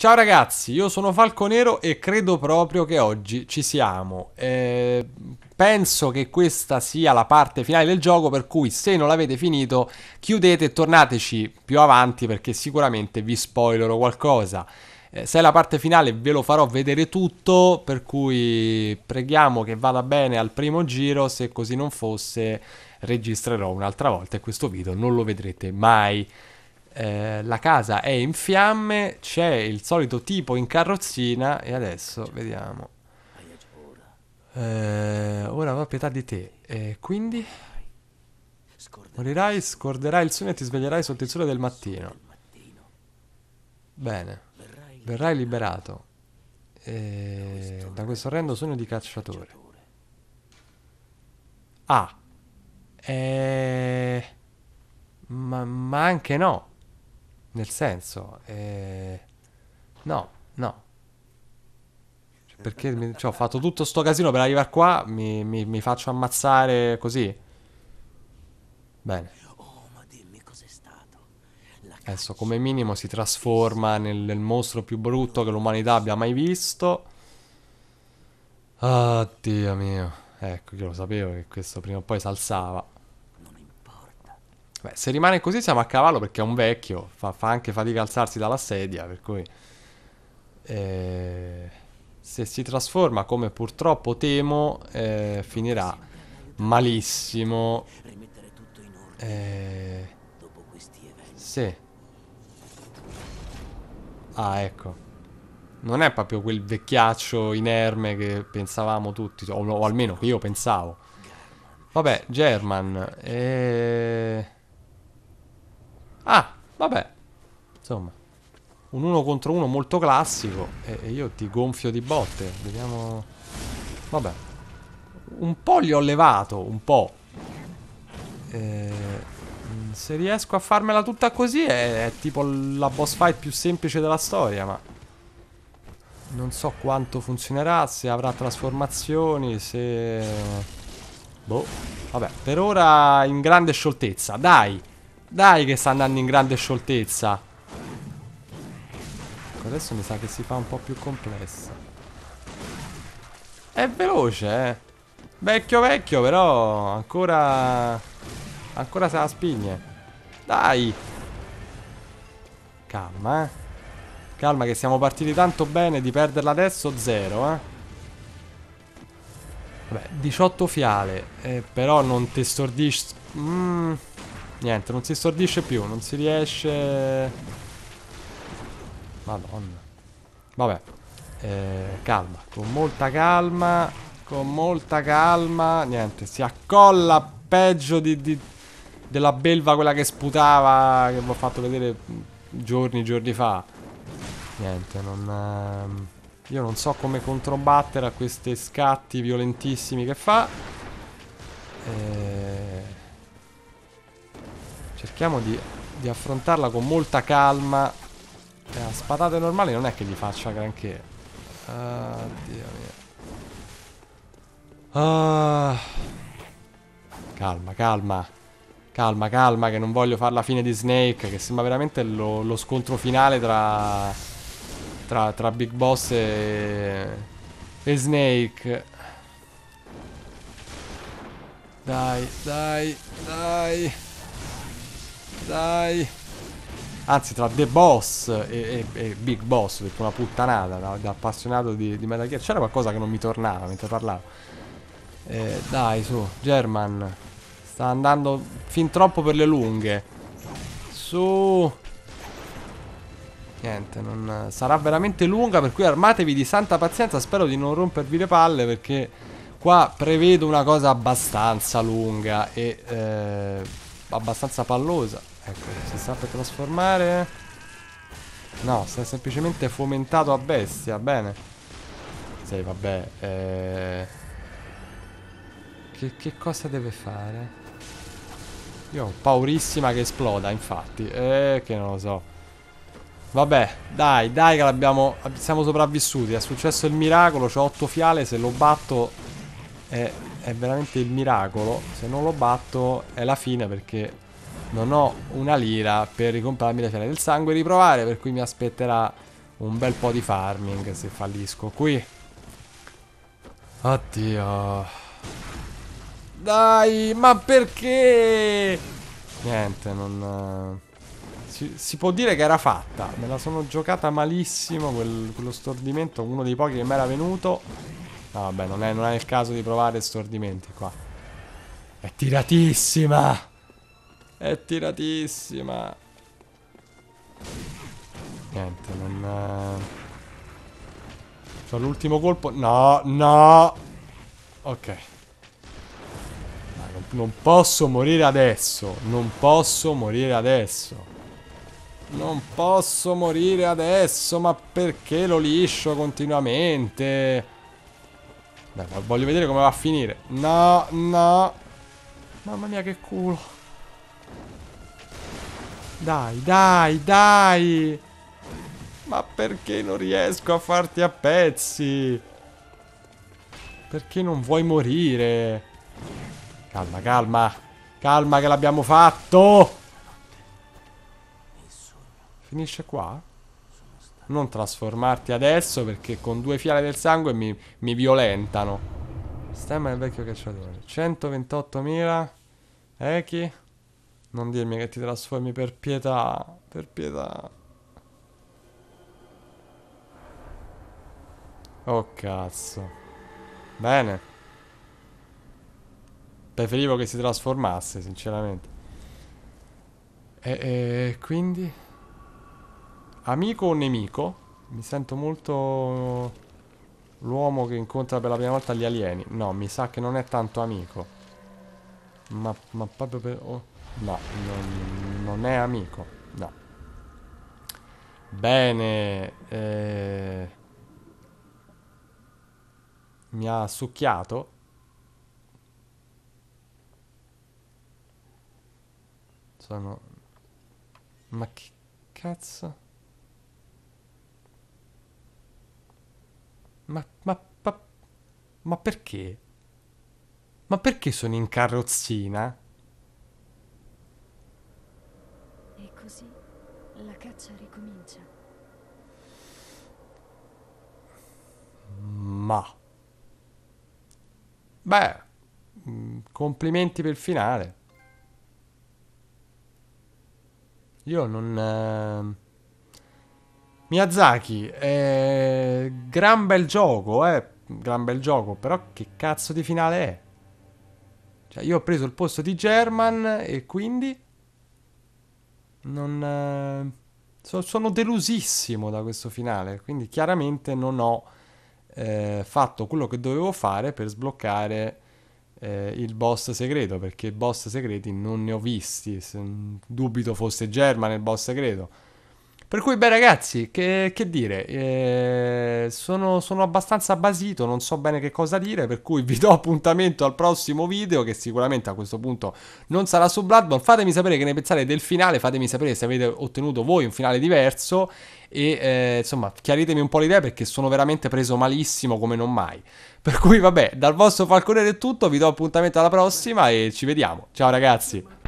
Ciao ragazzi, io sono Falconero e credo proprio che oggi ci siamo. Eh, penso che questa sia la parte finale del gioco, per cui se non l'avete finito chiudete e tornateci più avanti perché sicuramente vi spoilerò qualcosa. Eh, se è la parte finale ve lo farò vedere tutto, per cui preghiamo che vada bene al primo giro, se così non fosse registrerò un'altra volta e questo video non lo vedrete mai eh, la casa è in fiamme, c'è il solito tipo in carrozzina e adesso vediamo. Eh, ora va a pietà di te. Eh, quindi morirai, scorderai il sogno e ti sveglierai sotto il sole del mattino. Bene, verrai liberato da questo orrendo sogno di cacciatore. Ah, eh, ma, ma anche no. Nel senso, eh, no, no. Cioè, perché mi, cioè, ho fatto tutto sto casino per arrivare qua, mi, mi, mi faccio ammazzare così. Bene. Oh, ma dimmi cos'è stato. Adesso come minimo si trasforma nel, nel mostro più brutto che l'umanità abbia mai visto. Ah, oh, Dio mio. Ecco, io lo sapevo che questo prima o poi salsava. Beh, se rimane così siamo a cavallo perché è un vecchio, fa, fa anche fatica a alzarsi dalla sedia, per cui... Eh, se si trasforma come purtroppo temo, eh, finirà malissimo. Eh, sì. Ah, ecco. Non è proprio quel vecchiaccio inerme che pensavamo tutti, o, o almeno che io pensavo. Vabbè, German. Eh... Ah, vabbè. Insomma, un uno contro uno molto classico. E, e io ti gonfio di botte. Vediamo. Vabbè. Un po' li ho levato, un po'. Eh, se riesco a farmela tutta così è, è, tipo la boss fight più semplice della storia, ma... Non so quanto funzionerà, se avrà trasformazioni, se... Boh. Vabbè, per ora in grande scioltezza. Dai! Dai che sta andando in grande scioltezza. ecco, Adesso mi sa che si fa un po' più complesso. È veloce, eh. Vecchio vecchio, però ancora... Ancora se la spigne. Dai. Calma, eh. Calma che siamo partiti tanto bene di perderla adesso, zero, eh. Vabbè, 18 fiale, eh, però non te stordisci... Mmm... Niente, non si stordisce più, non si riesce... Madonna. Vabbè. Eh, calma, con molta calma, con molta calma. Niente, si accolla peggio di, di, della belva quella che sputava, che vi ho fatto vedere giorni, giorni fa. Niente, non... Eh, io non so come controbattere a questi scatti violentissimi che fa. Eh... Cerchiamo di, di affrontarla con molta calma. Eh, a spatate normali non è che gli faccia granché. Ah, Dio mio. Ah. Calma, calma. Calma, calma, che non voglio fare la fine di Snake, che sembra veramente lo, lo scontro finale tra, tra, tra Big Boss e, e Snake. Dai, dai, dai. Dai. Anzi, tra The Boss e, e, e Big Boss, perché una puttanata da, da appassionato di, di Metal Gear. C'era qualcosa che non mi tornava mentre parlavo. Eh, dai, su, German. Sta andando fin troppo per le lunghe. Su. Niente, non... sarà veramente lunga, per cui armatevi di santa pazienza. Spero di non rompervi le palle perché qua prevedo una cosa abbastanza lunga e... Eh abbastanza pallosa. Ecco, si sta per trasformare. No, sta semplicemente fomentato a bestia, bene. Sì, vabbè. Eh... Che, che, cosa deve fare? Io ho paurissima che esploda, infatti. Eh, che non lo so. Vabbè, dai, dai che l'abbiamo... Siamo sopravvissuti. È successo il miracolo, C'ho otto fiale, se lo batto... Eh, è veramente il miracolo. Se non lo batto è la fine perché non ho una lira per ricomprarmi le fiale del sangue e riprovare. Per cui mi aspetterà un bel po' di farming se fallisco qui. Oddio. Dai, ma perché? Niente, non... Si, si, può dire che era fatta. Me la sono giocata malissimo, quel, quello stordimento, uno dei pochi che mi era venuto. No, vabbè, non è, non è il caso di provare stordimenti qua. È tiratissima! È tiratissima! Niente, non... Fa eh, cioè, l'ultimo colpo... No, no! Ok. Ma non, non posso morire adesso. Non posso morire adesso. Non posso morire adesso, ma perché lo liscio continuamente? Beh, voglio vedere come va a finire. No, no. Mamma mia, che culo. Dai, dai, dai. Ma perché non riesco a farti a pezzi? Perché non vuoi morire? Calma, calma. Calma che l'abbiamo fatto. Finisce qua? non trasformarti adesso perché con due fiale del sangue mi, mi violentano. Stemma il vecchio cacciatore. 128.000. Eki. Eh, non dirmi che ti trasformi per pietà. Per pietà. Oh cazzo. Bene. Preferivo che si trasformasse, sinceramente. E, e quindi... Amico o nemico? Mi sento molto l'uomo che incontra per la prima volta gli alieni. No, mi sa che non è tanto amico. Ma, ma proprio per... Oh. No, non, non, è amico. No. Bene. Eh... Mi ha succhiato. Sono... Ma che cazzo? Ma, ma, ma, ma perché? Ma perché sono in carrozzina? E così la caccia ricomincia. Ma. Beh, mm, complimenti per il finale. Io non... Eh... Miyazaki, eh, gran bel gioco, eh, gran bel gioco, però che cazzo di finale è? Cioè, io ho preso il posto di German e quindi non eh, so, sono delusissimo da questo finale, quindi chiaramente non ho eh, fatto quello che dovevo fare per sbloccare eh, il boss segreto, perché boss segreti non ne ho visti, dubito fosse German il boss segreto per cui, beh, ragazzi, che, che dire, eh, sono, sono, abbastanza basito, non so bene che cosa dire, per cui vi do appuntamento al prossimo video, che sicuramente a questo punto non sarà su Bloodborne. Fatemi sapere che ne pensate del finale, fatemi sapere se avete ottenuto voi un finale diverso e eh, insomma chiaritemi un po' l'idea perché sono veramente preso malissimo come non mai. Per cui vabbè, dal vostro Falcone è tutto, vi do appuntamento alla prossima e ci vediamo. Ciao ragazzi!